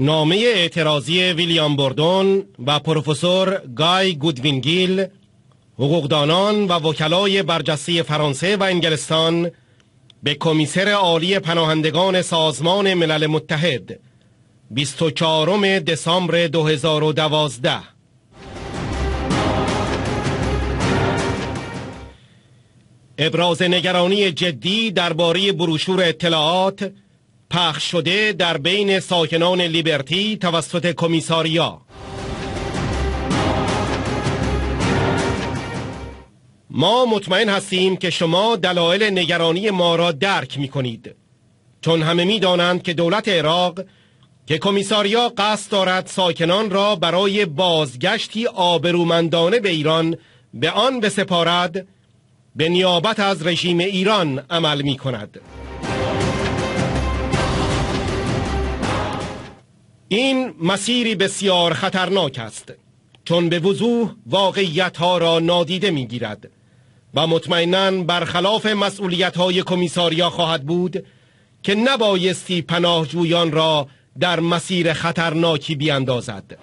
نامه اعتراضی ویلیام بردون و پروفسور گای گودوینگیل حقوقدانان و وکلای برجسته فرانسه و انگلستان به کمیسر عالی پناهندگان سازمان ملل متحد 24 دسامبر 2012 ابراز نگرانی جدی درباره بروشور اطلاعات پخش شده در بین ساکنان لیبرتی توسط کمیساریا ما مطمئن هستیم که شما دلایل نگرانی ما را درک می کنید چون همه می دانند که دولت عراق که کمیساریا قصد دارد ساکنان را برای بازگشتی آبرومندانه به ایران به آن بسپارد به نیابت از رژیم ایران عمل می کند این مسیری بسیار خطرناک است چون به وضوح واقعیت ها را نادیده می گیرد و مطمئنا برخلاف مسئولیت های کمیساریا خواهد بود که نبایستی پناهجویان را در مسیر خطرناکی بیاندازد.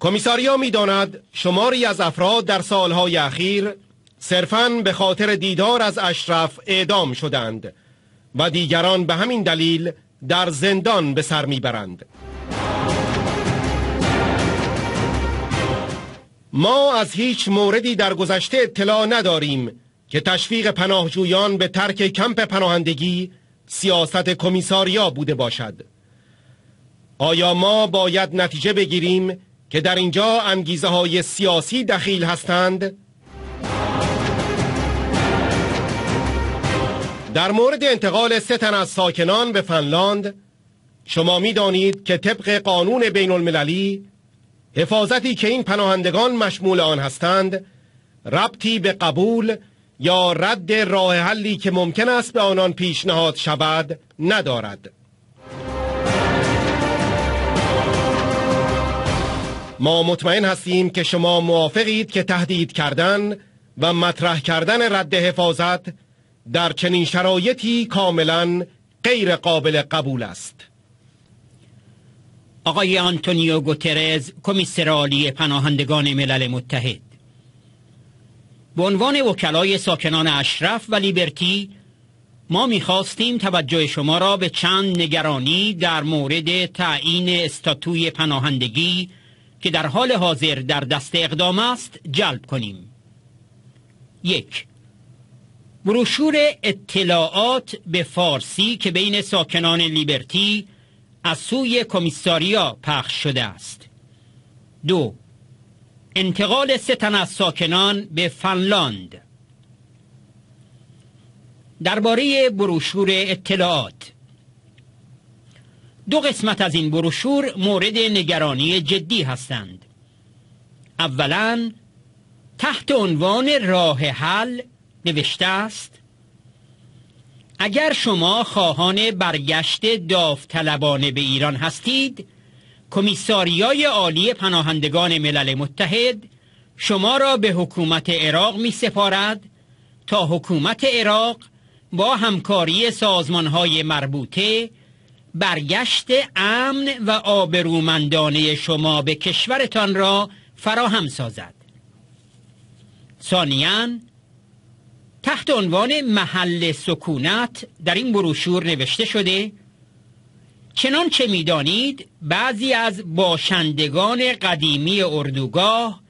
کمیساریا میداند شماری از افراد در سالهای اخیر صرفاً به خاطر دیدار از اشرف اعدام شدند و دیگران به همین دلیل در زندان به سر میبرند ما از هیچ موردی در گذشته اطلاع نداریم که تشویق پناهجویان به ترک کمپ پناهندگی سیاست کمیساریا بوده باشد آیا ما باید نتیجه بگیریم که در اینجا انگیزه های سیاسی دخیل هستند؟ در مورد انتقال سه تن از ساکنان به فنلاند شما می که طبق قانون بین المللی حفاظتی که این پناهندگان مشمول آن هستند ربطی به قبول یا رد راه حلی که ممکن است به آنان پیشنهاد شود ندارد ما مطمئن هستیم که شما موافقید که تهدید کردن و مطرح کردن رد حفاظت در چنین شرایطی کاملا غیر قابل قبول است آقای آنتونیو گوترز کمیسر عالی پناهندگان ملل متحد به عنوان وکلای ساکنان اشرف و لیبرتی ما میخواستیم توجه شما را به چند نگرانی در مورد تعیین استاتوی پناهندگی که در حال حاضر در دست اقدام است جلب کنیم یک بروشور اطلاعات به فارسی که بین ساکنان لیبرتی از سوی کمیساریا پخش شده است دو انتقال سه تن از ساکنان به فنلاند درباره بروشور اطلاعات دو قسمت از این بروشور مورد نگرانی جدی هستند اولا تحت عنوان راه حل نوشته است اگر شما خواهان برگشت داوطلبانه به ایران هستید کمیساریای عالی پناهندگان ملل متحد شما را به حکومت عراق می سپارد تا حکومت عراق با همکاری های مربوطه برگشت امن و آبرومندانه شما به کشورتان را فراهم سازد ثانیاً تحت عنوان محل سکونت در این بروشور نوشته شده چنانچه میدانید بعضی از باشندگان قدیمی اردوگاه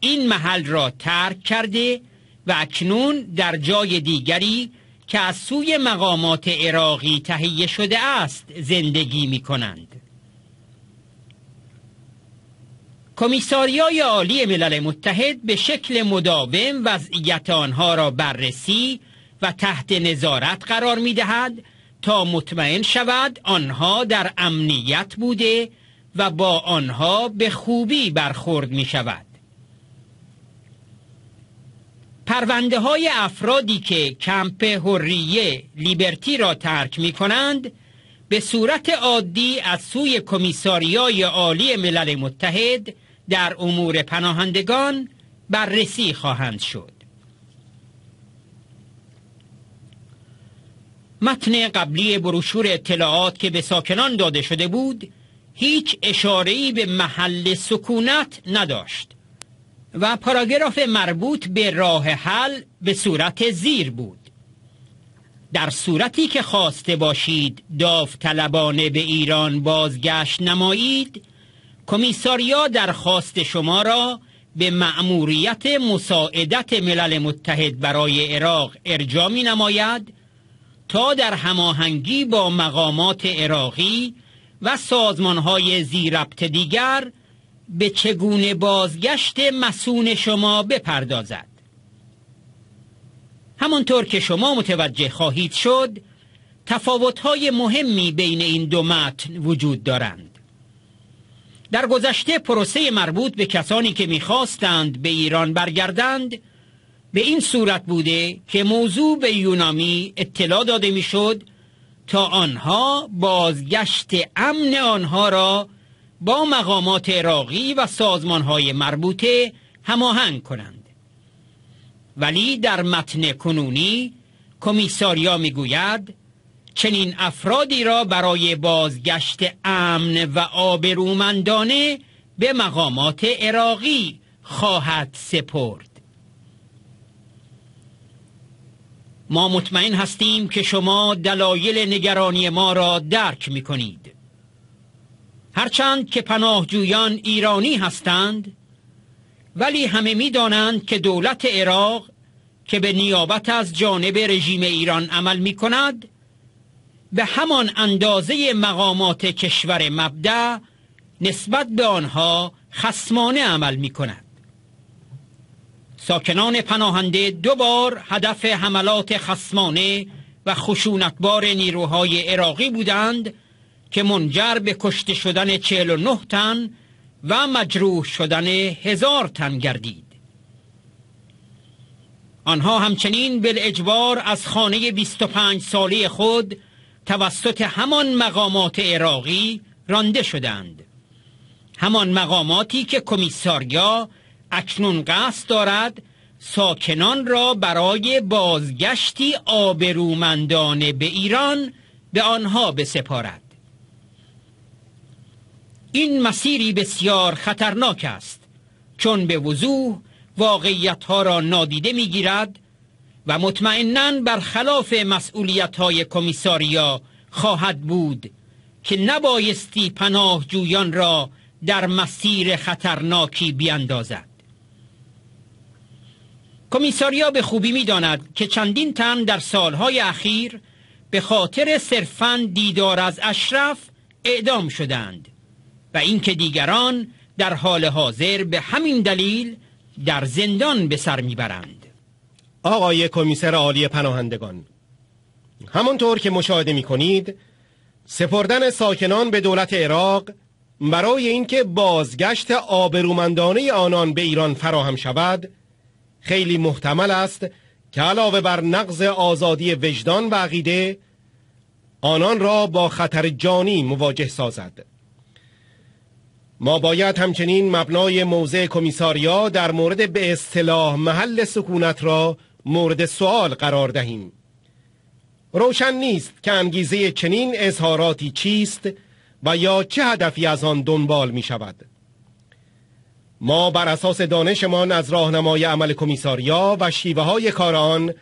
این محل را ترک کرده و اکنون در جای دیگری که از سوی مقامات عراقی تهیه شده است زندگی می کنند کمیساریای عالی ملل متحد به شکل مداوم وضعیت آنها را بررسی و تحت نظارت قرار می دهد تا مطمئن شود آنها در امنیت بوده و با آنها به خوبی برخورد می شود پرونده های افرادی که کمپ حریه لیبرتی را ترک می کنند به صورت عادی از سوی کمیساریای عالی ملل متحد در امور پناهندگان بررسی خواهند شد متن قبلی بروشور اطلاعات که به ساکنان داده شده بود هیچ اشارهی به محل سکونت نداشت و پاراگراف مربوط به راه حل به صورت زیر بود در صورتی که خواسته باشید داوطلبانه به ایران بازگشت نمایید کمیساریا درخواست شما را به مأموریت مساعدت ملل متحد برای عراق ارجا می نماید تا در هماهنگی با مقامات عراقی و سازمانهای زیربط دیگر به چگونه بازگشت مسون شما بپردازد همانطور که شما متوجه خواهید شد تفاوت‌های مهمی بین این دو متن وجود دارند در گذشته پروسه مربوط به کسانی که میخواستند به ایران برگردند به این صورت بوده که موضوع به یونامی اطلاع داده میشد تا آنها بازگشت امن آنها را با مقامات عراقی و سازمانهای مربوطه هماهنگ کنند ولی در متن کنونی کمیساریا میگوید چنین افرادی را برای بازگشت امن و آبرومندانه به مقامات عراقی خواهد سپرد ما مطمئن هستیم که شما دلایل نگرانی ما را درک می کنید هرچند که پناهجویان ایرانی هستند ولی همه می دانند که دولت عراق که به نیابت از جانب رژیم ایران عمل می کند به همان اندازه مقامات کشور مبدع نسبت به آنها خسمانه عمل می کند ساکنان پناهنده دو بار هدف حملات خسمانه و خشونتبار نیروهای عراقی بودند که منجر به کشته شدن 49 تن و مجروح شدن هزار تن گردید آنها همچنین به اجبار از خانه 25 ساله خود توسط همان مقامات عراقی رانده شدند همان مقاماتی که کمیساریا اکنون قصد دارد ساکنان را برای بازگشتی آبرومندانه به ایران به آنها بسپارد این مسیری بسیار خطرناک است چون به وضوح واقعیتها را نادیده میگیرد و مطمئنا برخلاف مسئولیت های کمیساریا خواهد بود که نبایستی پناهجویان را در مسیر خطرناکی بیندازد کمیساریا به خوبی میداند که چندین تن در سالهای اخیر به خاطر صرفن دیدار از اشرف اعدام شدند و اینکه دیگران در حال حاضر به همین دلیل در زندان به سر میبرند آقای کمیسر عالی پناهندگان همانطور که مشاهده می کنید سپردن ساکنان به دولت عراق برای اینکه بازگشت آبرومندانه آنان به ایران فراهم شود خیلی محتمل است که علاوه بر نقض آزادی وجدان و عقیده آنان را با خطر جانی مواجه سازد ما باید همچنین مبنای موضع کمیساریا در مورد به اصطلاح محل سکونت را مورد سوال قرار دهیم روشن نیست که انگیزه چنین اظهاراتی چیست و یا چه هدفی از آن دنبال می شود ما بر اساس دانشمان از راهنمای عمل کمیساریا و شیوه های کاران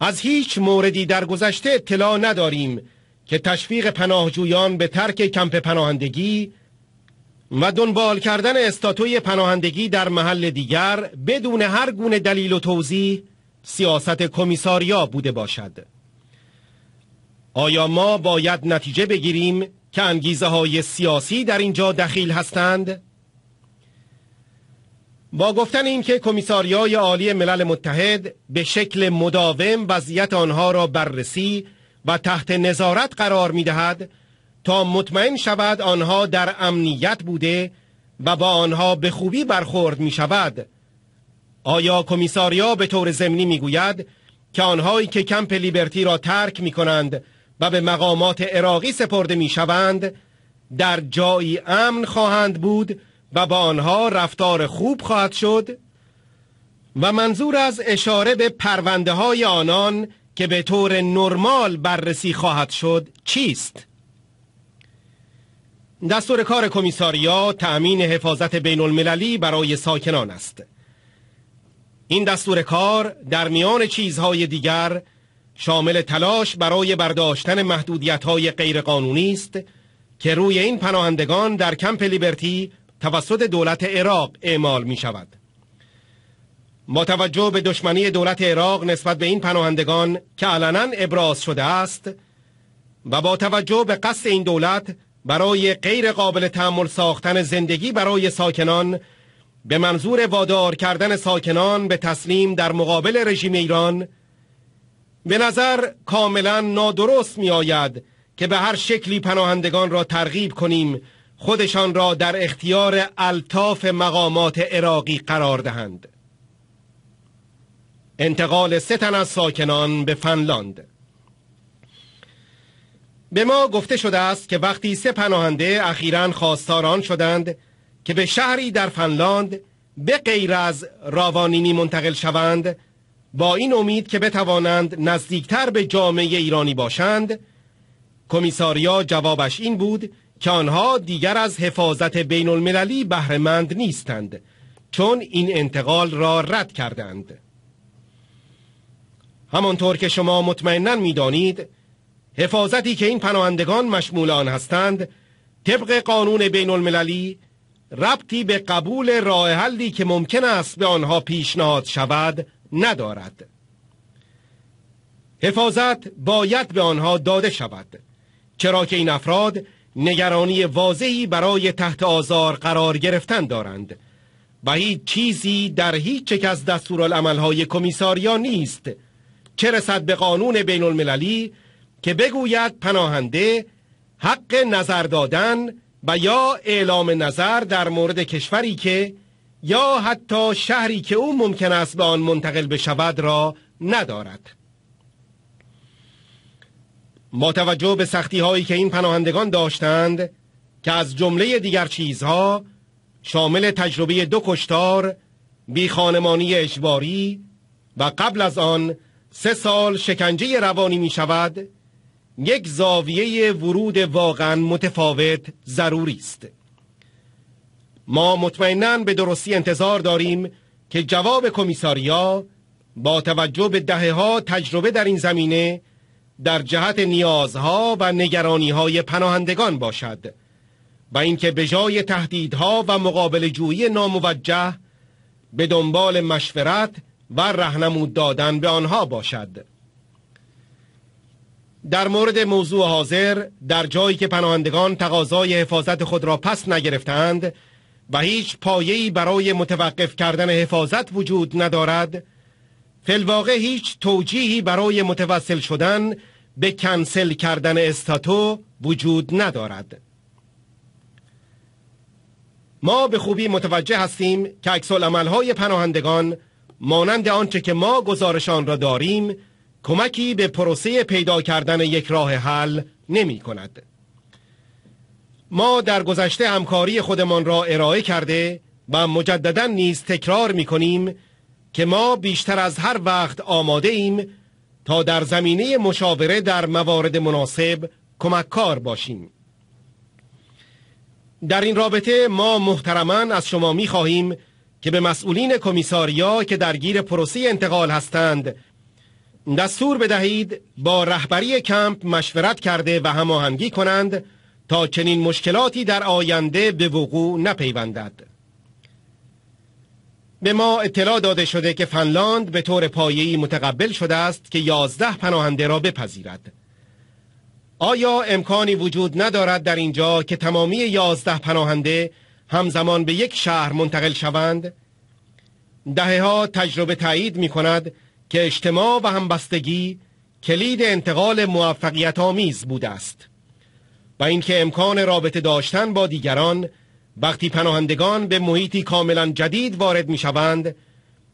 از هیچ موردی در گذشته اطلاع نداریم که تشویق پناهجویان به ترک کمپ پناهندگی و دنبال کردن استاتوی پناهندگی در محل دیگر بدون هر گونه دلیل و توضیح سیاست کمیساریا بوده باشد آیا ما باید نتیجه بگیریم که انگیزه های سیاسی در اینجا دخیل هستند؟ با گفتن اینکه کمیساریای عالی ملل متحد به شکل مداوم وضعیت آنها را بررسی و تحت نظارت قرار می تا مطمئن شود آنها در امنیت بوده و با آنها به خوبی برخورد می شود آیا کمیساریا به طور ضمنی میگوید که آنهایی که کمپ لیبرتی را ترک می کنند و به مقامات عراقی سپرده می شوند در جایی امن خواهند بود و با آنها رفتار خوب خواهد شد و منظور از اشاره به پرونده های آنان که به طور نرمال بررسی خواهد شد چیست؟ دستور کار کمیساریا تأمین حفاظت بین المللی برای ساکنان است. این دستور کار در میان چیزهای دیگر شامل تلاش برای برداشتن محدودیت‌های غیرقانونی است که روی این پناهندگان در کمپ لیبرتی توسط دولت عراق اعمال می شود. با توجه به دشمنی دولت عراق نسبت به این پناهندگان که علنا ابراز شده است و با توجه به قصد این دولت برای غیر قابل تحمل ساختن زندگی برای ساکنان به منظور وادار کردن ساکنان به تسلیم در مقابل رژیم ایران به نظر کاملا نادرست می آید که به هر شکلی پناهندگان را ترغیب کنیم خودشان را در اختیار الطاف مقامات عراقی قرار دهند انتقال سه تن از ساکنان به فنلاند به ما گفته شده است که وقتی سه پناهنده اخیرا خواستاران شدند که به شهری در فنلاند به غیر از راوانینی منتقل شوند با این امید که بتوانند نزدیکتر به جامعه ایرانی باشند کمیساریا جوابش این بود که آنها دیگر از حفاظت بین المللی بهرمند نیستند چون این انتقال را رد کردند همانطور که شما مطمئنا میدانید حفاظتی که این پناهندگان مشمول آن هستند طبق قانون بین المللی ربطی به قبول راه حلی که ممکن است به آنها پیشنهاد شود ندارد حفاظت باید به آنها داده شود چرا که این افراد نگرانی واضحی برای تحت آزار قرار گرفتن دارند و هیچ چیزی در هیچ یک از دستورالعملهای کمیساریا نیست چه رسد به قانون بین المللی که بگوید پناهنده حق نظر دادن و یا اعلام نظر در مورد کشوری که یا حتی شهری که او ممکن است به آن منتقل بشود را ندارد با توجه به سختی هایی که این پناهندگان داشتند که از جمله دیگر چیزها شامل تجربه دو کشتار بی خانمانی اجباری و قبل از آن سه سال شکنجه روانی می شود یک زاویه ورود واقعا متفاوت ضروری است ما مطمئنا به درستی انتظار داریم که جواب کمیساریا با توجه به دهه ها تجربه در این زمینه در جهت نیازها و نگرانی های پناهندگان باشد و اینکه به جای تهدیدها و مقابل جویی ناموجه به دنبال مشورت و رهنمود دادن به آنها باشد در مورد موضوع حاضر در جایی که پناهندگان تقاضای حفاظت خود را پس نگرفتند و هیچ پایه‌ای برای متوقف کردن حفاظت وجود ندارد فلواقع هیچ توجیهی برای متوسل شدن به کنسل کردن استاتو وجود ندارد ما به خوبی متوجه هستیم که اکسال عملهای پناهندگان مانند آنچه که ما گزارشان را داریم کمکی به پروسه پیدا کردن یک راه حل نمی کند. ما در گذشته همکاری خودمان را ارائه کرده و مجددا نیز تکرار می کنیم که ما بیشتر از هر وقت آماده ایم تا در زمینه مشاوره در موارد مناسب کمک کار باشیم در این رابطه ما محترما از شما می خواهیم که به مسئولین کمیساریا که درگیر پروسه انتقال هستند دستور بدهید با رهبری کمپ مشورت کرده و هماهنگی کنند تا چنین مشکلاتی در آینده به وقوع نپیوندد به ما اطلاع داده شده که فنلاند به طور پایه‌ای متقبل شده است که یازده پناهنده را بپذیرد آیا امکانی وجود ندارد در اینجا که تمامی یازده پناهنده همزمان به یک شهر منتقل شوند؟ دهه ها تجربه تایید می کند که اجتماع و همبستگی کلید انتقال موفقیت آمیز بوده است و اینکه امکان رابطه داشتن با دیگران وقتی پناهندگان به محیطی کاملا جدید وارد می شوند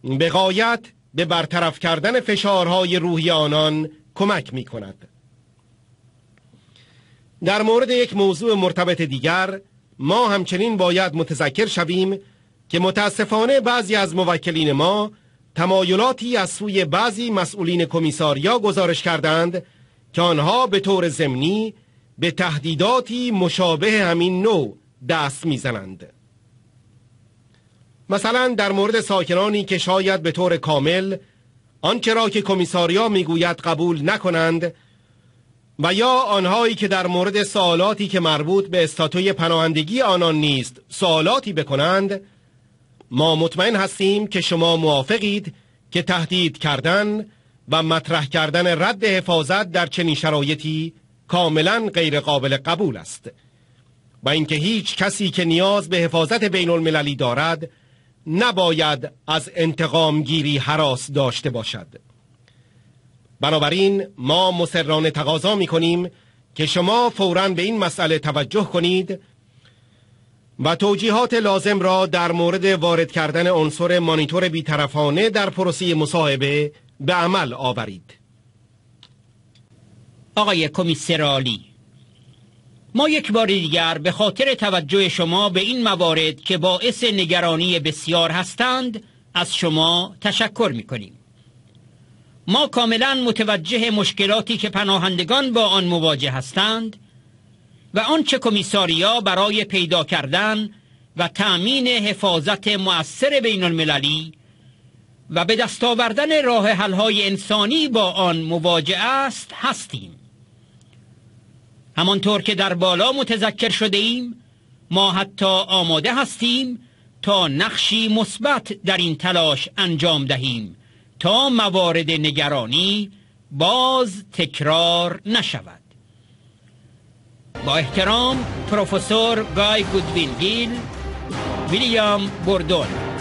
به غایت به برطرف کردن فشارهای روحی آنان کمک می کند در مورد یک موضوع مرتبط دیگر ما همچنین باید متذکر شویم که متاسفانه بعضی از موکلین ما تمایلاتی از سوی بعضی مسئولین کمیساریا گزارش کردند که آنها به طور زمینی به تهدیداتی مشابه همین نوع دست میزنند مثلا در مورد ساکنانی که شاید به طور کامل آنچه را که کمیساریا میگوید قبول نکنند و یا آنهایی که در مورد سوالاتی که مربوط به استاتوی پناهندگی آنان نیست سوالاتی بکنند ما مطمئن هستیم که شما موافقید که تهدید کردن و مطرح کردن رد حفاظت در چنین شرایطی کاملا غیر قابل قبول است و اینکه هیچ کسی که نیاز به حفاظت بین المللی دارد نباید از انتقام گیری حراس داشته باشد بنابراین ما مسررانه تقاضا می کنیم که شما فورا به این مسئله توجه کنید و توجیهات لازم را در مورد وارد کردن عنصر مانیتور بیطرفانه در پروسی مصاحبه به عمل آورید آقای کمیسرالی ما یک بار دیگر به خاطر توجه شما به این موارد که باعث نگرانی بسیار هستند از شما تشکر می کنیم ما کاملا متوجه مشکلاتی که پناهندگان با آن مواجه هستند و آنچه کمیساریا برای پیدا کردن و تأمین حفاظت مؤثر بین المللی و به دست آوردن راه های انسانی با آن مواجه است هستیم همانطور که در بالا متذکر شده ایم ما حتی آماده هستیم تا نقشی مثبت در این تلاش انجام دهیم تا موارد نگرانی باز تکرار نشود با احترام پروفسور گای گیل ویلیام بوردون